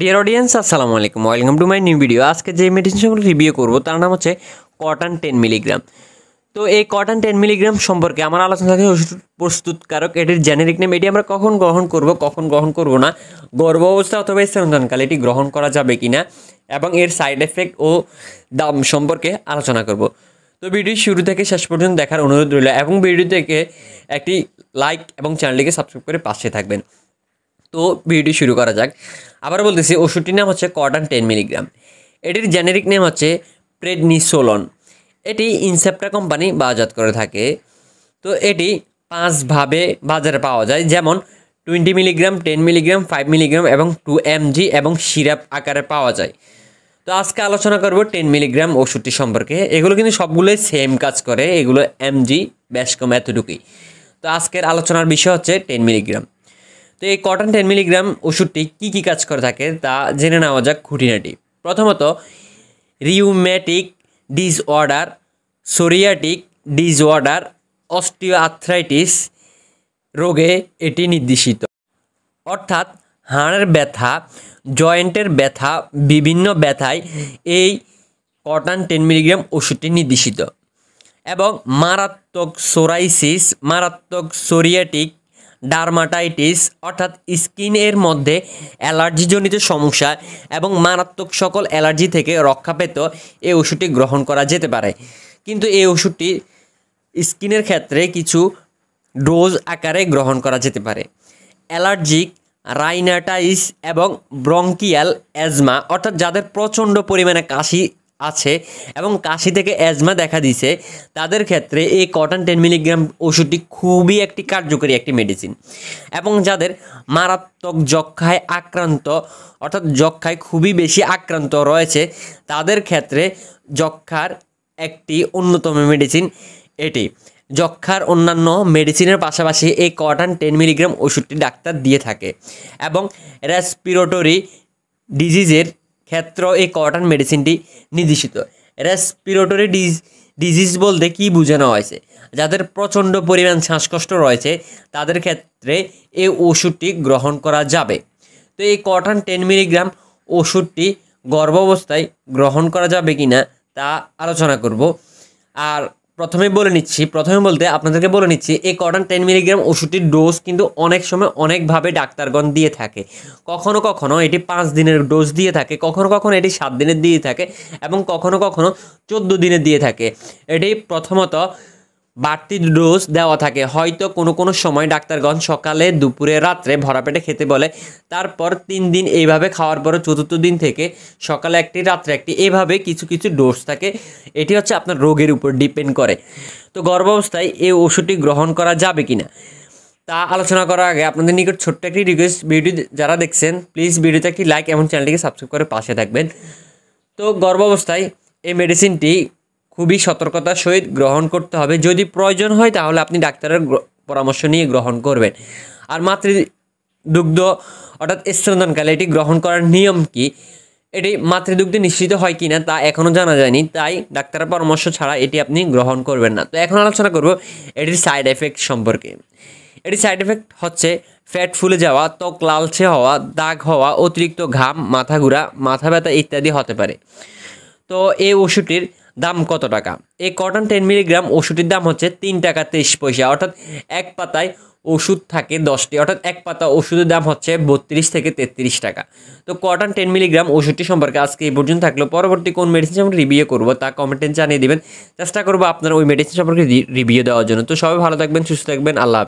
deer audience আসসালামু আলাইকুম welcome to my new video আজকে যে মেডিসিনগুলো রিভিউ করব তার নাম হচ্ছে কটন টেন মিলিগ্রাম তো এই কটন টেন মিলিগ্রাম সম্পর্কে আমার আলোচনা থাকে ওষুধ প্রস্তুতকারক এটির জেনেরিক নেম এটি আমরা কখন গ্রহণ করব কখন গ্রহণ করব না গর্ভ অবস্থা অথবা স্তনদানকালে এটি গ্রহণ করা যাবে কি না এবং এর সাইড এফেক্ট ও দাম সম্পর্কে আলোচনা করব তো ভিডিও শুরু থেকে শেষ পর্যন্ত দেখার অনুরোধ রইল এবং ভিডিও থেকে একটি লাইক এবং চ্যানেলটিকে সাবস্ক্রাইব করে পাশে থাকবেন তো ভিডিও শুরু করা যাক আবার বলতেছি ওষুধটির নাম হচ্ছে কটন টেন মিলিগ্রাম এটির জেনেরিক নেম হচ্ছে প্রেডনিসোলন এটি ইনসেপ্টা কোম্পানি বাজাত করে থাকে তো এটি পাঁচভাবে বাজারে পাওয়া যায় যেমন twenty milligram ten milligram five milligram এবং টু এমজি এবং সিরাপ আকারে পাওয়া যায় তো আজকে আলোচনা করব টেন মিলিগ্রাম ওষুধটি সম্পর্কে এগুলো কিন্তু সবগুলোই সেম কাজ করে এগুলো এমজি ব্যাস কম এতটুকুই তো আজকের আলোচনার বিষয় হচ্ছে টেন মিলিগ্রাম তো এই কটন টেন মিলিগ্রাম ওষুধটি কী কী কাজ করে থাকে তা জেনে নেওয়া যাক খুঁটিনাটি প্রথমত rheumatic disorder psoriatic disorder osteo রোগে এটি নির্দেশিত অর্থাৎ হাড়ের ব্যথা জয়েন্টের ব্যথা বিভিন্ন ব্যথায় এই কটন টেন মিলিগ্রাম ওষুধটি নির্দেশিত এবং মারাত্মক সোরাইসিস মারাত্মক সোরিয়াটিক ডার্মাটাইটিস অর্থাৎ স্কিনের মধ্যে অ্যালার্জিজনিত সমস্যা এবং মারাত্মক সকল অ্যালার্জি থেকে রক্ষা পেত এই ওষুধটি গ্রহণ করা যেতে পারে কিন্তু এই ওষুধটি স্কিনের ক্ষেত্রে কিছু ডোজ আকারে গ্রহণ করা যেতে পারে অ্যালার্জিক রাইনাটাইস এবং ব্রঙ্কিয়াল অ্যাজমা অর্থাৎ যাদের প্রচণ্ড পরিমাণে কাশি আছে এবং কাশি থেকে অ্যাজমা দেখা দিছে তাদের ক্ষেত্রে এই কটন টেন মিলিগ্রাম ওষুধটি খুবই একটি কার্যকরী একটি মেডিসিন এবং যাদের মারাত্মক যক্ষায় আক্রান্ত অর্থাৎ যক্ষায় খুবই বেশি আক্রান্ত রয়েছে তাদের ক্ষেত্রে যক্ষার একটি অন্যতম মেডিসিন এটি যক্ষার অন্যান্য মেডিসিনের পাশাপাশি এই কটন টেন মিলিগ্রাম ওষুধটি ডাক্তার দিয়ে থাকে এবং রেসপিরেটরি ডিজিজের ক্ষেত্র এই কটন মেডিসিনটি নির্দেশিত রেসপিরেটরি ডিজ ডিজিজ বলতে কি বোঝানো হয়েছে যাদের প্রচণ্ড পরিমাণ শ্বাসকষ্ট রয়েছে তাদের ক্ষেত্রে এই ওষুধটি গ্রহণ করা যাবে তো এই কটন টেন মিলিগ্রাম ওষুধটি গর্ভাবস্থায় গ্রহণ করা যাবে কি না তা আলোচনা করব আর প্রথমে বলে নিচ্ছি প্রথমে বলতে আপনাদেরকে বলে নিচ্ছি এই কটন টেন মিলিগ্রাম ওষুধটির ডোজ কিন্তু অনেক সময় অনেকভাবে ডাক্তারগণ দিয়ে থাকে কখনো কখনো এটি পাঁচ দিনের ডোজ দিয়ে থাকে কখনো কখনো এটি সাত দিনের দিয়ে থাকে এবং কখনো কখনো চোদ্দো দিনের দিয়ে থাকে এটি প্রথমত বাড়তি ডোজ দেওয়া থাকে হয়তো কোনো কোনো সময় ডাক্তারগণ সকালে দুপুরে রাত্রে ভরা পেটে খেতে বলে তারপর তিন দিন এইভাবে খাওয়ার পরে চতুর্থ দিন থেকে সকালে একটি রাত্রে একটি এভাবে কিছু কিছু ডোজ থাকে এটি হচ্ছে আপনার রোগের উপর ডিপেন্ড করে তো গর্ভাবস্থায় এই ওষুধটি গ্রহণ করা যাবে কি না তা আলোচনা করার আগে আপনাদের নিকট ছোট্ট একটি রিকোয়েস্ট ভিডিও যারা দেখছেন প্লিজ ভিডিওতে একটি লাইক এবং চ্যানেলটিকে সাবস্ক্রাইব করে পাশে থাকবেন তো গর্ভাবস্থায় এই মেডিসিনটি খুবই সতর্কতার সহিত গ্রহণ করতে হবে যদি প্রয়োজন হয় তাহলে আপনি ডাক্তারের পরামর্শ নিয়ে গ্রহণ করবেন আর মাতৃ দুগ্ধ অর্থাৎ স্তনদানকালে এটি গ্রহণ করার নিয়ম কি এটি মাতৃদুগ্ধে নিশ্চিত হয় কি না তা এখনও জানা যায়নি তাই ডাক্তারের পরামর্শ ছাড়া এটি আপনি গ্রহণ করবেন না তো এখন আলোচনা করব এটির সাইড এফেক্ট সম্পর্কে এটির সাইড এফেক্ট হচ্ছে ফ্যাট ফুলে যাওয়া ত্বক লালচে হওয়া দাগ হওয়া অতিরিক্ত ঘাম মাথা ঘুরা মাথা ব্যথা ইত্যাদি হতে পারে তো এই ওষুধটির দাম কত টাকা এই কটন টেন মিলিগ্রাম ওষুধের দাম হচ্ছে তিন টাকা তেইশ পয়সা অর্থাৎ এক পাতায় ওষুধ থাকে দশটি অর্থাৎ এক পাতা ওষুধের দাম হচ্ছে বত্রিশ থেকে তেত্রিশ টাকা তো কটন টেন মিলিগ্রাম ওষুধটি সম্পর্কে আজকে এই পর্যন্ত থাকলো পরবর্তী কোন মেডিসিন সম্পর্কে রিভিউ করবো তা কমেন্টে জানিয়ে দেবেন চেষ্টা করবো আপনার ওই মেডিসিন সম্পর্কে রিভিউ দেওয়ার জন্য তো সবাই ভালো থাকবেন সুস্থ থাকবেন আল্লাহ